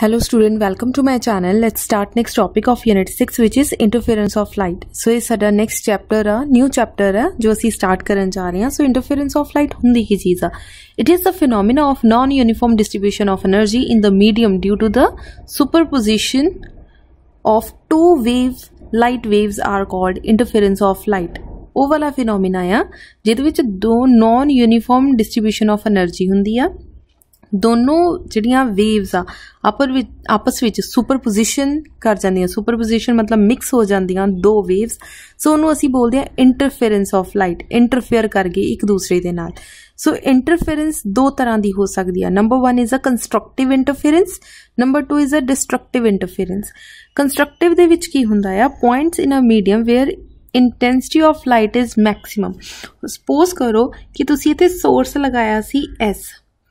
Hello student, welcome to my channel. Let's start next topic of unit 6 which is interference of light. So ये साडा next chapter है, new chapter है जो ਅਸੀਂ start ਕਰਨ ਜਾ ਰਹੇ ਹਾਂ। So interference of light ਹੁੰਦੀ ਕੀ ਚੀਜ਼ ਆ? It is the phenomena of non-uniform distribution of energy in the medium due to the superposition of two wave light waves are called interference of light. ਉਹ ਵਾਲਾ phenomena ਆ ਜਿਹਦੇ ਵਿੱਚ ਦੋ non uniform distribution of energy ਹੁੰਦੀ ਆ ਦੋਨੋਂ ਜਿਹੜੀਆਂ ਵੇਵਸ ਆ ਆਪਰ ਵਿੱਚ ਆਪਸ ਵਿੱਚ ਸੁਪਰਪੋਜੀਸ਼ਨ ਕਰ ਜਾਂਦੀਆਂ ਸੁਪਰਪੋਜੀਸ਼ਨ ਮਤਲਬ ਮਿਕਸ ਹੋ ਜਾਂਦੀਆਂ ਦੋ ਵੇਵਸ ਸੋ ਉਹਨੂੰ ਅਸੀਂ ਬੋਲਦੇ ਆ ਇੰਟਰਫੇਰੈਂਸ ਆਫ ਲਾਈਟ ਇੰਟਰਫੇਅਰ ਕਰ ਗਈ ਇੱਕ ਦੂਸਰੇ ਦੇ ਨਾਲ ਸੋ ਇੰਟਰਫੇਰੈਂਸ ਦੋ ਤਰ੍ਹਾਂ ਦੀ ਹੋ ਸਕਦੀ ਆ number 1 is a constructive interference number 2 is a destructive interference constructive ਦੇ ਵਿੱਚ ਕੀ ਹੁੰਦਾ ਆ points in a medium where intensity of light is maximum suppose ਕਰੋ ਕਿ ਤੁਸੀਂ ਇੱਥੇ ਸੋਰਸ ਲਗਾਇਆ ਸੀ S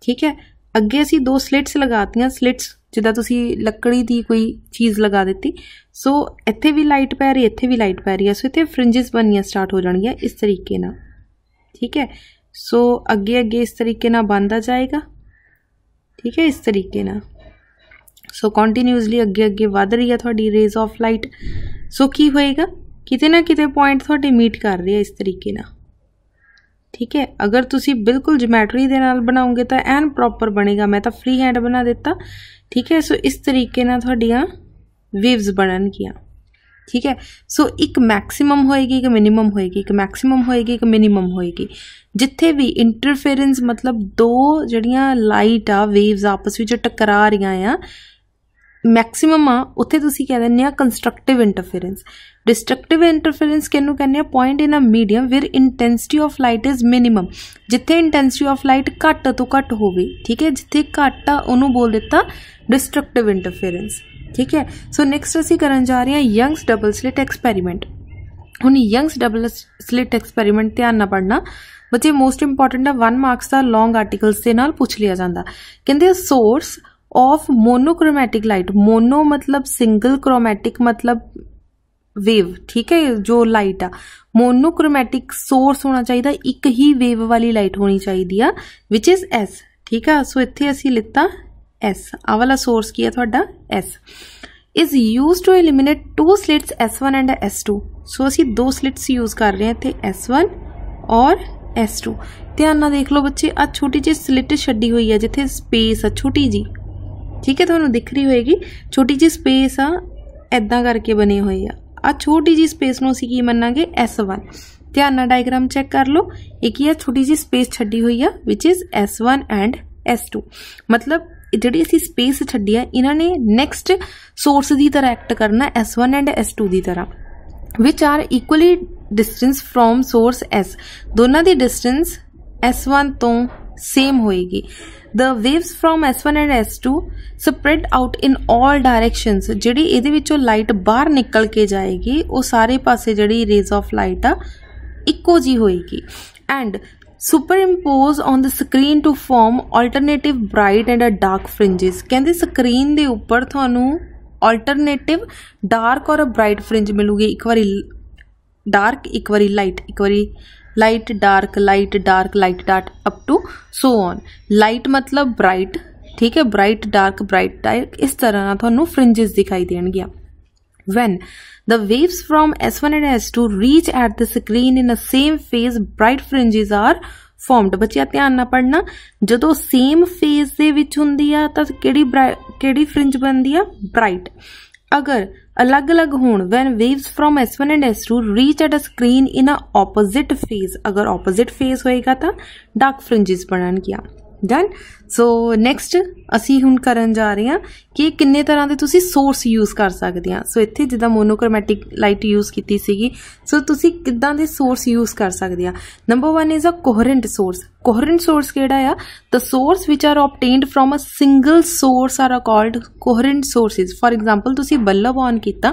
ਠੀਕ ਹੈ ਅੱਗੇ ਅਸੀਂ ਦੋ ਸਲਿਟਸ ਲਗਾਤੀਆਂ ਸਲਿਟਸ ਜਿੱਦਾਂ ਤੁਸੀਂ ਲੱਕੜੀ ਦੀ ਕੋਈ ਚੀਜ਼ ਲਗਾ ਦਿੱਤੀ ਸੋ ਇੱਥੇ ਵੀ ਲਾਈਟ ਪੈ ਰਹੀ ਇੱਥੇ ਵੀ ਲਾਈਟ ਪੈ ਰਹੀ ਹੈ ਸੋ ਇੱਥੇ ਫ੍ਰਿੰਜਸ ਬਣੀਆਂ ਸਟਾਰਟ ਹੋ ਜਾਣਗੀਆਂ ਇਸ ਤਰੀਕੇ ਨਾਲ ਠੀਕ ਹੈ ਸੋ ਅੱਗੇ ਅੱਗੇ ਇਸ ਤਰੀਕੇ ਨਾਲ ਬੰਦਾ ਜਾਏਗਾ ਠੀਕ ਹੈ ਇਸ ਤਰੀਕੇ ਨਾਲ ਸੋ ਕੰਟੀਨਿਊਸਲੀ ਅੱਗੇ ਅੱਗੇ ਵਧ ਰਹੀ ਹੈ ਤੁਹਾਡੀ ਰੇਜ਼ ਆਫ ਲਾਈਟ ਸੋ ਕੀ ਹੋਏਗਾ ਕਿਤੇ ਨਾ ਕਿਤੇ ਪੁਆਇੰਟ ਤੁਹਾਡੇ ਮੀਟ ਕਰ ਰਹੇ ਹੈ ਇਸ ਤਰੀਕੇ ਨਾਲ ਠੀਕ ਹੈ ਅਗਰ ਤੁਸੀਂ ਬਿਲਕੁਲ ਜਿਓਮੈਟਰੀ ਦੇ ਨਾਲ ਬਣਾਉਂਗੇ ਤਾਂ ਐਨ ਪ੍ਰੋਪਰ ਬਣੇਗਾ ਮੈਂ ਤਾਂ ਫ੍ਰੀ ਹੈਂਡ ਬਣਾ ਦਿੱਤਾ ਠੀਕ ਹੈ ਸੋ ਇਸ ਤਰੀਕੇ ਨਾਲ ਤੁਹਾਡੀਆਂ ਵੇਵਸ ਬਣਨਗੀਆਂ ठीक है सो so, एक मैक्सिमम होएगी एक मिनिमम होएगी एक मैक्सिमम होएगी एक मिनिमम होएगी ਜਿੱਥੇ ਵੀ ਇੰਟਰਫੇਰੈਂਸ ਮਤਲਬ ਦੋ ਜਿਹੜੀਆਂ ਲਾਈਟ ਆ ਵੇਵਸ ਆਪਸ ਵਿੱਚ ਟਕਰਾ ਰਹੀਆਂ ਆ ਮੈਕਸਿਮਮ ਆ ਉੱਥੇ ਤੁਸੀਂ ਕਹਿ ਦਿੰਦੇ ਆ ਕੰਸਟਰਕਟਿਵ ਇੰਟਰਫੇਰੈਂਸ ਡਿਸਟਰਕਟਿਵ ਇੰਟਰਫੇਰੈਂਸ ਕਿਹਨੂੰ ਕਹਿੰਦੇ ਆ point in a medium where intensity of light is minimum ਜਿੱਥੇ ਇੰਟੈਂਸਿਟੀ ਆਫ ਲਾਈਟ ਘੱਟ ਤੋਂ ਘੱਟ ਹੋਵੇ ਠੀਕ ਹੈ ਜਿੱਥੇ ਘੱਟ ਆ ਉਹਨੂੰ ਬੋਲ ਦਿੱਤਾ ਡਿਸਟਰਕਟਿਵ ਇੰਟਰਫੇਰੈਂਸ ਠੀਕ ਹੈ ਸੋ ਨੈਕਸਟ ਅਸੀਂ ਕਰਨ ਜਾ ਰਹੇ ਹਾਂ ਯੰਗਸ ਡਬਲ ਸਲਿਟ ਐਕਸਪੈਰੀਮੈਂਟ ਹੁਣ ਯੰਗਸ ਡਬਲ ਸਲਿਟ ਐਕਸਪੈਰੀਮੈਂਟ ਧਿਆਨ ਨਾਲ ਪੜਨਾ ਬੱਚੇ ਮੋਸਟ ਇੰਪੋਰਟੈਂਟ ਆ 1 ਮਾਰਕਸ ਦਾ ਲੌਂਗ ਆਰਟੀਕਲਸ ਦੇ ਨਾਲ ਪੁੱਛ ਲਿਆ ਜਾਂਦਾ ਕਹਿੰਦੇ source of monochromatic light mono मतलब सिंगल क्रोमैटिक मतलब वेव ठीक है जो लाइट आ मोनोक्रोमैटिक सोर्स होना चाहिए एक ही वेव वाली लाइट होनी चाहिए आ विच इज एस ठीक है सो इतने असी लिता एस आ वाला सोर्स की है थोड़ा S is use to eliminate two slits S one and S two so असी दो स्लिट्स यूज कर रहे हैं इतने एस वन और एस टू ध्यान देख लो बच्चे आ छोटी जी स्लिट छी हुई है जिथे स्पेस आ छोटी जी ਠੀਕ ਹੈ ਤੁਹਾਨੂੰ ਦਿਖ ਰਹੀ ਹੋਏਗੀ ਛੋਟੀ ਜੀ ਸਪੇਸ ਆ ਐਦਾਂ ਕਰਕੇ ਬਣੀ ਹੋਈ ਆ ਆ ਛੋਟੀ ਜੀ ਸਪੇਸ ਨੂੰ ਅਸੀਂ ਕੀ ਮੰਨਾਂਗੇ S1 ਧਿਆਨ ਨਾਲ ਡਾਇਗਰਾਮ ਚੈੱਕ ਕਰ ਲਓ ਇਹ ਕੀ ਆ ਛੋਟੀ ਜੀ ਸਪੇਸ ਛੱਡੀ ਹੋਈ ਆ ਵਿਚ ਇਜ਼ S1 ਐਂਡ S2 ਮਤਲਬ ਜਿਹੜੀ ਅਸੀਂ ਸਪੇਸ ਛੱਡੀ ਆ ਇਹਨਾਂ ਨੇ ਨੈਕਸਟ ਸੋਰਸ ਦੀ ਤਰ੍ਹਾਂ ਐਕਟ ਕਰਨਾ S1 ਐਂਡ S2 ਦੀ ਤਰ੍ਹਾਂ which are equally distance from source S ਦੋਨਾਂ ਦੀ distance S1 ਤੋਂ same होएगी the waves from S1 and S2 spread out in all directions ਜਿਹੜੀ ਇਹਦੇ ਵਿੱਚੋਂ light ਬਾਹਰ ਨਿਕਲ ਕੇ ਜਾਏਗੀ ਉਹ ਸਾਰੇ ਪਾਸੇ ਜਿਹੜੀ rays of light ਆ ਇੱਕੋ ਜੀ ਹੋਏਗੀ and superimpose on the screen to form alternative bright and a dark fringes ਕਹਿੰਦੇ ਸਕਰੀਨ ਦੇ ਉੱਪਰ ਤੁਹਾਨੂੰ ਆਲਟਰਨੇਟਿਵ ਡਾਰਕ ਔਰ ਬ੍ਰਾਈਟ ਫ੍ਰਿੰਜ ਮਿਲੂਗੀ ਇੱਕ ਵਾਰੀ ਡਾਰਕ ਇੱਕ ਵਾਰੀ ਲਾਈਟ ਇੱਕ ਵਾਰੀ light dark light dark light dark up to so on light मतलब ब्राइट ठीक है ब्राइट डार्क ब्राइट डार्क इस तरह ਤੁਹਾਨੂੰ ਫ੍ਰਿੰਜਸ ਦਿਖਾਈ ਦੇਣਗੀਆਂ when the waves from s1 and s2 reach at the screen in the same phase bright fringes are formed ਬੱਚਿਆ ਧਿਆਨ ਨਾਲ ਪੜਨਾ ਜਦੋਂ same phase ਦੇ ਵਿੱਚ ਹੁੰਦੀ ਆ ਤਾਂ ਕਿਹੜੀ ਕਿਹੜੀ ਫ੍ਰਿੰਜ ਬਣਦੀ ਆ bright अगर अलग-अलग होण when waves from S1 and S2 reach at a screen in a opposite phase अगर opposite phase होएगा तो dark fringes ਬਣਨਗੀਆਂ ਡਨ ਸੋ ਨੈਕਸਟ ਅਸੀਂ ਹੁਣ ਕਰਨ ਜਾ ਰਹੇ ਹਾਂ ਕਿ ਕਿੰਨੇ ਤਰ੍ਹਾਂ ਦੇ ਤੁਸੀਂ ਸੋਰਸ ਯੂਜ਼ ਕਰ ਸਕਦੇ ਆ ਸੋ ਇੱਥੇ ਜਿੱਦਾਂ ਮੋਨੋਕ੍ਰੋਮੈਟਿਕ ਲਾਈਟ ਯੂਜ਼ ਕੀਤੀ ਸੀਗੀ ਸੋ ਤੁਸੀਂ ਕਿੱਦਾਂ ਦੇ ਸੋਰਸ ਯੂਜ਼ ਕਰ ਸਕਦੇ ਆ number 1 is a coherent source coherent source ਕਿਹੜਾ ਆ the source which are obtained from a single source are called coherent sources for example ਤੁਸੀਂ ਬੱਲਬ ਔਨ ਕੀਤਾ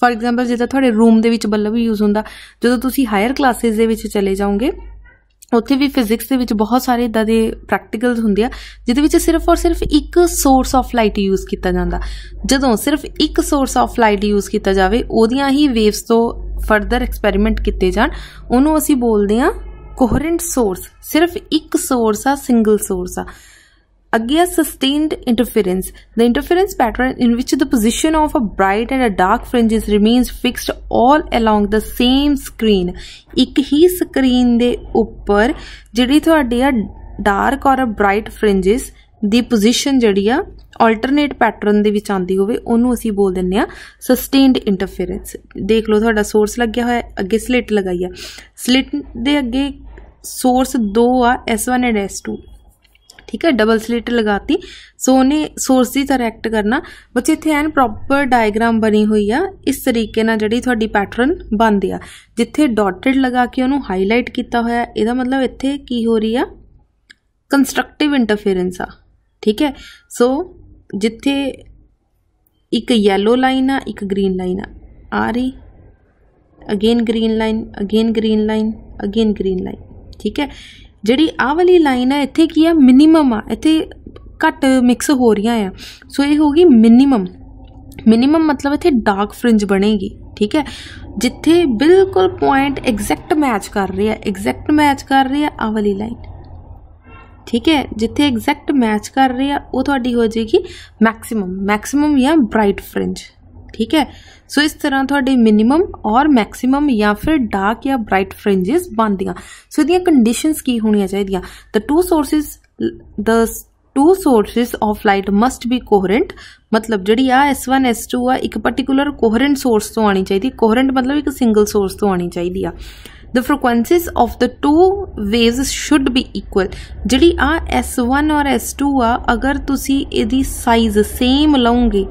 ਫੋਰ ਐਗਜ਼ਾਮਪਲ ਜਿੱਦਾਂ ਤੁਹਾਡੇ ਰੂਮ ਦੇ ਵਿੱਚ ਬੱਲਬ ਯੂਜ਼ ਹੁੰਦਾ ਜਦੋਂ ਤੁਸੀਂ ਹਾਇਰ ਕਲਾਸਿਸ ਦੇ ਵਿੱਚ ਚਲੇ ਜਾਓਗੇ ਉੱਥੇ ਵੀ ਫਿਜ਼ਿਕਸ ਦੇ ਵਿੱਚ ਬਹੁਤ ਸਾਰੇ ਇਦਾਂ ਦੇ ਪ੍ਰੈਕਟੀਕਲਸ ਹੁੰਦੇ ਆ ਜਿਹਦੇ ਵਿੱਚ ਸਿਰਫ ਔਰ ਸਿਰਫ ਇੱਕ ਸੋਰਸ ਆਫ ਲਾਈਟ ਯੂਜ਼ ਕੀਤਾ ਜਾਂਦਾ ਜਦੋਂ ਸਿਰਫ ਇੱਕ ਸੋਰਸ ਆਫ ਲਾਈਟ ਯੂਜ਼ ਕੀਤਾ ਜਾਵੇ ਉਹਦੀਆਂ ਹੀ ਵੇਵਸ ਤੋਂ ਫਰਦਰ ਐਕਸਪੈਰੀਮੈਂਟ ਕੀਤੇ ਜਾਣ ਉਹਨੂੰ ਅਸੀਂ ਬੋਲਦੇ ਆ ਕੋਹਰੈਂਟ ਸੋਰਸ ਸਿਰਫ ਇੱਕ ਸੋਰਸ ਆ ਸਿੰਗਲ ਸੋਰਸ ਆ ਅੱਗੇ ਆ sustained interference the interference pattern in which the position of a bright and a dark fringes remains fixed all along the same screen ਇੱਕ ਹੀ ਸਕਰੀਨ ਦੇ ਉੱਪਰ ਜਿਹੜੀ ਤੁਹਾਡੀ ਆ ਡਾਰਕ ਔਰ ਬ੍ਰਾਈਟ ਫ੍ਰਿੰਜਸ ਦੀ ਪੋਜੀਸ਼ਨ ਜਿਹੜੀ ਆ ਆਲਟਰਨੇਟ ਪੈਟਰਨ ਦੇ ਵਿੱਚ ਆਉਂਦੀ ਹੋਵੇ ਉਹਨੂੰ ਅਸੀਂ ਬੋਲ ਦਿੰਨੇ ਆ ਸਸਟੇਨਡ ਇੰਟਰਫੀਰੈਂਸ ਦੇਖ ਲਓ ਤੁਹਾਡਾ ਸੋਰਸ ਲੱਗਿਆ ਹੋਇਆ ਅੱਗੇ ਸਲਿਟ ਲਗਾਈ ਆ ਸਲਿਟ ਦੇ ਅੱਗੇ ਸੋਰਸ 2 ਆ S1 ਐਂਡ S2 ठीक है डबल स्लिट लगाती सो ने सोर्स ਦੀ ਤਰ੍ਹਾਂ ਐਕਟ ਕਰਨਾ ਬੱਚੇ ਇੱਥੇ ਐਨ ਪ੍ਰੋਪਰ ਡਾਇਗ੍ਰਾਮ ਬਣੀ ਹੋਈ ਆ ਇਸ ਤਰੀਕੇ ਨਾਲ ਜਿਹੜੀ ਤੁਹਾਡੀ ਪੈਟਰਨ ਬਣਦੀ ਆ ਜਿੱਥੇ ਡਾਟਡ ਲਗਾ ਕੇ ਉਹਨੂੰ ਹਾਈਲਾਈਟ ਕੀਤਾ ਹੋਇਆ ਇਹਦਾ ਮਤਲਬ ਇੱਥੇ ਕੀ ਹੋ ਰਹੀ ਆ ਕੰਸਟਰਕਟਿਵ ਇੰਟਰਫੇਰੈਂਸ ਆ ਠੀਕ ਹੈ ਸੋ ਜਿੱਥੇ ਇੱਕ ਯੈਲੋ ਲਾਈਨ ਆ ਇੱਕ ਗ੍ਰੀਨ ਲਾਈਨ ਆ ਆ ਰਹੀ again green line again green line again green line ठीक है ਜਿਹੜੀ ਆਹ ਵਾਲੀ ਲਾਈਨ ਹੈ ਇੱਥੇ ਕੀ ਹੈ ਮਿਨੀਮਮ ਆ ਇੱਥੇ ਘੱਟ ਮਿਕਸ ਹੋ ਰਹੀਆਂ ਆ ਸੋ ਇਹ ਹੋ ਗਈ ਮਿਨੀਮਮ ਮਿਨੀਮਮ ਮਤਲਬ ਇੱਥੇ ਡਾਰਕ ਫ੍ਰਿੰਜ ਬਣੇਗੀ ਠੀਕ ਹੈ ਜਿੱਥੇ ਬਿਲਕੁਲ ਪੁਆਇੰਟ ਐਗਜ਼ੈਕਟ ਮੈਚ ਕਰ ਰਹੀ ਹੈ ਐਗਜ਼ੈਕਟ ਮੈਚ ਕਰ ਰਹੀ ਹੈ ਆਹ ਵਾਲੀ ਲਾਈਨ ਠੀਕ ਹੈ ਜਿੱਥੇ ਐਗਜ਼ੈਕਟ ਮੈਚ ਕਰ ਰਹੀ ਆ ਉਹ ਤੁਹਾਡੀ ਹੋ ਜਾਏਗੀ ਮੈਕਸਿਮਮ ਮੈਕਸਿਮਮ ਜਾਂ ਬ੍ਰਾਈਟ ਫ੍ਰਿੰਜ ठीक है सो इस तरह थोड़े मिनीम और मैक्सीम या फिर डार्क या ब्राइट फ्रिंजिस बन दया सो यदि कंडीशन की होनी चाहिए the two sources the two sources of light must be coherent मतलब जी एस वन एस टू आ एक पर्टिकुलर कोहरेंट सोर्स तो आनी चाहिए कोहरेंट मतलब एक सिंगल सोर्स तो आनी चाहिए आ the frequencies of the two wave should be equal जी आ एस वन और एस टू आ अगर तुम यज सेम लोगे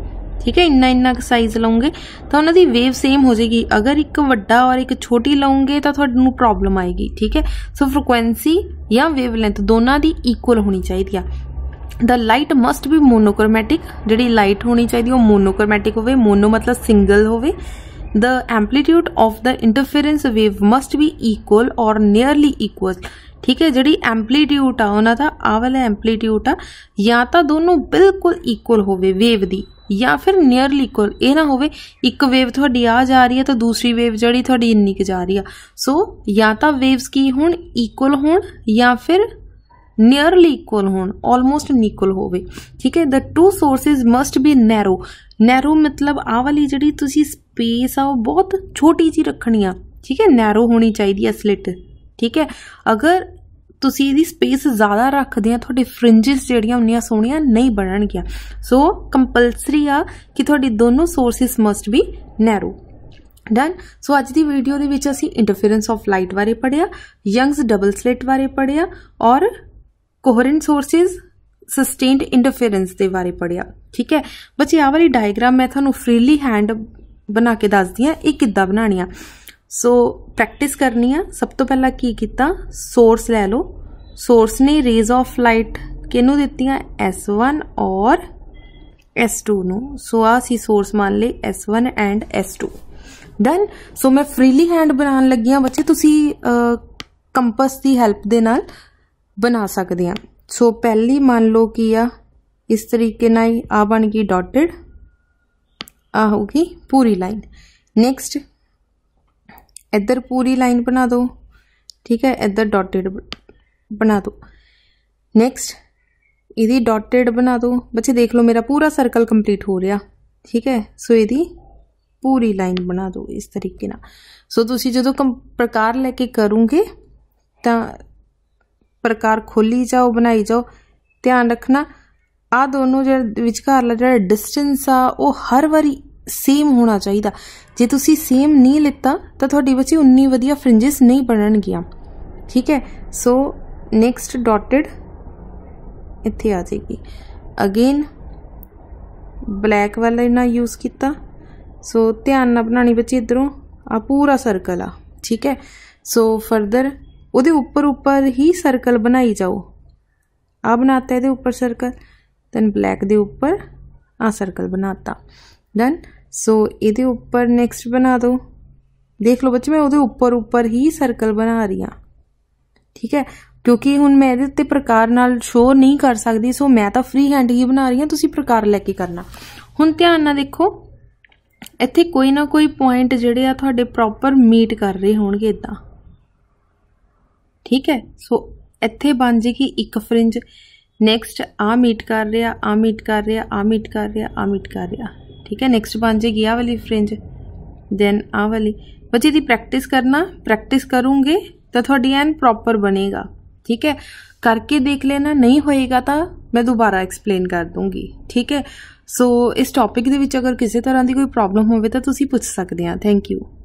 ਠੀਕ ਹੈ ਇੰਨਾ ਇੰਨਾ ਸਾਈਜ਼ ਲਓਗੇ ਤਾਂ ਉਹਨਾਂ ਦੀ ਵੇਵ ਸੇਮ ਹੋ ਜਾਏਗੀ ਅਗਰ ਇੱਕ ਵੱਡਾ ਔਰ ਇੱਕ ਛੋਟੀ ਲਓਗੇ ਤਾਂ ਤੁਹਾਨੂੰ ਪ੍ਰੋਬਲਮ ਆਏਗੀ ਠੀਕ ਹੈ ਸੋ ਫ੍ਰੀਕੁਐਂਸੀ ਜਾਂ ਵੇਵ ਲੈਂਥ ਦੋਨਾਂ ਦੀ ਇਕੁਅਲ ਹੋਣੀ ਚਾਹੀਦੀ ਆ the light must be monochromatic ਜਿਹੜੀ ਲਾਈਟ ਹੋਣੀ ਚਾਹੀਦੀ ਉਹ ਮੋਨੋਕ੍ਰੋਮੈਟਿਕ ਹੋਵੇ ਮੋਨੋ ਮਤਲਬ ਸਿੰਗਲ ਹੋਵੇ the amplitude of the interference wave must be equal or nearly equal ठीक है ਜਿਹੜੀ ਐਂਪਲੀਟਿਊਡ ਆ ਉਹਨਾਂ ਦਾ ਆ ਵਾਲਾ ਐਂਪਲੀਟਿਊਡ ਆ ਜਾਂ ਤਾਂ ਦੋਨੋਂ ਬਿਲਕੁਲ ਇਕੁਅਲ ਹੋਵੇ ਵੇਵ ਦੀ ਜਾਂ ਫਿਰ ਨੀਅਰਲੀ ਇਕੁਅਲ ਇਹ ਨਾ ਹੋਵੇ ਇੱਕ ਵੇਵ ਤੁਹਾਡੀ ਆ ਜਾ ਰਹੀ ਹੈ ਤਾਂ ਦੂਸਰੀ ਵੇਵ ਜਿਹੜੀ ਤੁਹਾਡੀ ਇੰਨੀ ਕਿ ਜਾ ਰਹੀ ਆ ਸੋ ਜਾਂ ਤਾਂ ਵੇਵਸ ਕੀ ਹੋਣ ਇਕੁਅਲ ਹੋਣ ਜਾਂ ਫਿਰ ਨੀਅਰਲੀ ਇਕੁਅਲ ਹੋਣ ਆਲਮੋਸਟ ਇਕੁਅਲ ਹੋਵੇ ਠੀਕ ਹੈ the two sources must be narrow narrow ਮਤਲਬ ਆ ਵਾਲੀ ਜਿਹੜੀ ਤੁਸੀਂ ਸਪੇਸ ਆ ਉਹ ਬਹੁਤ ਛੋਟੀ ਜੀ ਰੱਖਣੀ ਆ ਠੀਕ ਹੈ ਨੈਰੋ ਹੋਣੀ ਚਾਹੀਦੀ ਹੈ ਸਲਿਟ ਠੀਕ ਹੈ ਅਗਰ ਤੁਸੀਂ ਇਹਦੀ ਸਪੇਸ ਜ਼ਿਆਦਾ ਰੱਖਦੇ ਆ ਤੁਹਾਡੇ ਫ੍ਰਿੰਜਸ ਜਿਹੜੀਆਂ ਉਨੀਆਂ ਸੋਹਣੀਆਂ ਨਹੀਂ ਬਣਨਗੀਆਂ ਸੋ ਕੰਪਲਸਰੀ ਆ ਕਿ ਤੁਹਾਡੀ ਦੋਨੋਂ sources must be narrow done so ਅੱਜ ਦੀ ਵੀਡੀਓ ਦੇ ਵਿੱਚ ਅਸੀਂ ਇੰਟਰਫੇਰੈਂਸ ਆਫ ਲਾਈਟ ਬਾਰੇ ਪੜਿਆ ਯੰਗਸ ਡਬਲ ਸਲਿਟ ਬਾਰੇ ਪੜਿਆ ਔਰ ਕੋਹਰੈਂਟ ਸੋਰਸਸ ਸਸਟੇਨਡ ਇੰਟਰਫੇਰੈਂਸ ਦੇ ਬਾਰੇ ਪੜਿਆ ਠੀਕ ਹੈ ਬੱਚੇ ਆ ਵਾਲੀ ਡਾਇਗਰਾਮ ਮੈਂ ਤੁਹਾਨੂੰ ਫ੍ਰੀਲੀ ਹੈਂਡ ਬਣਾ ਕੇ ਦੱਸਦੀ ਆ ਇਹ ਕਿੱਦਾਂ ਬਣਾਣੀ ਆ ਸੋ ਪ੍ਰੈਕਟਿਸ ਕਰਨੀ ਆ ਸਭ ਤੋਂ ਪਹਿਲਾਂ ਕੀ ਕੀਤਾ ਸੋਰਸ ਲੈ ਲਓ ਸੋਰਸ ਨੇ ਰੇਜ਼ ਆਫ ਲਾਈਟ ਕਿਹਨੂੰ ਦਿੱਤੀਆਂ S1 ਔਰ S2 ਨੂੰ ਸੋ ਆ ਸੀ ਸੋਰਸ ਮੰਨ ਲਈ S1 ਐਂਡ S2 ਡਨ ਸੋ ਮੈਂ ਫ੍ਰੀਲੀ ਹੈਂਡ ਬਣਾਉਣ ਲੱਗੀ ਆ ਬੱਚੇ ਤੁਸੀਂ ਕੰਪਸ ਦੀ ਹੈਲਪ ਦੇ ਨਾਲ ਬਣਾ ਸਕਦੇ ਆ ਸੋ ਪਹਿਲੀ ਮੰਨ ਲਓ ਕੀ ਆ ਇਸ ਤਰੀਕੇ ਨਾਲ ਆ ਬਣ ਗਈ ਡਾਟਡ ਆ ਹੋਗੀ ਪੂਰੀ ਲਾਈਨ ਨੈਕਸਟ इधर पूरी लाइन बना दो ठीक है इधर डॉटेड बना दो नेक्स्ट यदि डॉटेड बना दो बच्चे देख लो मेरा पूरा सर्कल कंप्लीट हो रहा ठीक है सो यदि पूरी लाइन ਬਣਾ ਦਿਓ ਇਸ ਤਰੀਕੇ ਨਾਲ ਸੋ ਤੁਸੀਂ ਜਦੋਂ ਪ੍ਰਕਾਰ ਲੈ ਕੇ ਕਰੋਗੇ ਤਾਂ ਪ੍ਰਕਾਰ ਖੋਲੀ ਜਾਓ ਬਣਾਈ ਜਾਓ ਧਿਆਨ ਰੱਖਣਾ ਆ ਦੋਨੋਂ ਜਿਹੜਾ ਵਿਚਕਾਰਲਾ ਜਿਹੜਾ ਡਿਸਟੈਂਸ ਆ ਉਹ ਹਰ ਵਾਰੀ ਸੇਮ ਹੋਣਾ ਚਾਹੀਦਾ ਜੇ ਤੁਸੀਂ ਸੇਮ ਨਹੀਂ ਲਿੱਤਾ ਤਾਂ ਤੁਹਾਡੀ ਬੱਚੀ ਉਨੀ ਵਧੀਆ ਫ੍ਰਿੰਜਸ ਨਹੀਂ ਬਣਨਗੀਆਂ ਠੀਕ ਹੈ ਸੋ ਨੈਕਸਟ ਡਾਟਡ ਇੱਥੇ ਆ ਜਾਏਗੀ ਅਗੇਨ ਬਲੈਕ ਵਾਲਾ ਇਹਨਾਂ ਯੂਜ਼ ਕੀਤਾ ਸੋ ਧਿਆਨ ਨਾਲ ਬਣਾਣੀ ਬੱਚੀ ਇਧਰੋਂ ਆ ਪੂਰਾ ਸਰਕਲ ਆ ਠੀਕ ਹੈ ਸੋ ਫਰਦਰ ਉਹਦੇ ਉੱਪਰ ਉੱਪਰ ਹੀ ਸਰਕਲ ਬਣਾਈ ਜਾਓ ਆ ਬਣਾਤਾ ਇਹਦੇ ਉੱਪਰ ਸਰਕਲ ਦੈਨ ਬਲੈਕ ਦੇ ਉੱਪਰ ਆ ਸਰਕਲ ਬਣਾਤਾ ਡਨ ਸੋ ਇਹਦੇ ਉੱਪਰ ਨੈਕਸਟ ਬਣਾ ਦੋ ਦੇਖ ਲਓ ਬੱਚੇ ਮੈਂ ਉਹਦੇ ਉੱਪਰ ਉੱਪਰ ਹੀ ਸਰਕਲ ਬਣਾ ਰਹੀ ਹਾਂ ਠੀਕ ਹੈ ਕਿਉਂਕਿ ਹੁਣ ਮੈਂ ਇਹਦੇ ਉੱਤੇ ਪ੍ਰਕਾਰ ਨਾਲ ਸ਼ੋ ਨਹੀਂ ਕਰ ਸਕਦੀ ਸੋ ਮੈਂ ਤਾਂ ਫ੍ਰੀ ਹੈਂਡ ਹੀ ਬਣਾ ਰਹੀ ਹਾਂ ਤੁਸੀਂ ਪ੍ਰਕਾਰ ਲੈ ਕੇ ਕਰਨਾ ਹੁਣ ਧਿਆਨ ਨਾਲ ਦੇਖੋ ਇੱਥੇ ਕੋਈ ਨਾ ਕੋਈ ਪੁਆਇੰਟ ਜਿਹੜੇ ਆ ਤੁਹਾਡੇ ਪ੍ਰੋਪਰ ਮੀਟ ਕਰ ਰਹੇ ਹੋਣਗੇ ਇਦਾਂ ਠੀਕ ਹੈ ਸੋ ਇੱਥੇ ਬਣ ਜੇਗੀ ਇੱਕ ਫ੍ਰਿੰਜ ਨੈਕਸਟ ਆ ਮੀਟ ਕਰ ਰਿਹਾ ਆ ਮੀਟ ਕਰ ਰਿਹਾ ਆ ਮੀਟ ਕਰ ਰਿਹਾ ਆ ਮੀਟ ਕਰ ਰਿਹਾ ठीक है नैक्सट बन जाएगी आ वाली फ्रिंज दैन आ वाली बच्चे की प्रैक्टिस करना प्रैक्टिस करूँगे तो थोड़ी एन प्रॉपर बनेगा ठीक है करके देख लेना नहीं होएगा तो मैं दोबारा एक्सप्लेन कर दूंगी ठीक है सो so, इस टॉपिक अगर किसी तरह की कोई प्रॉब्लम हो सकते हैं थैंक यू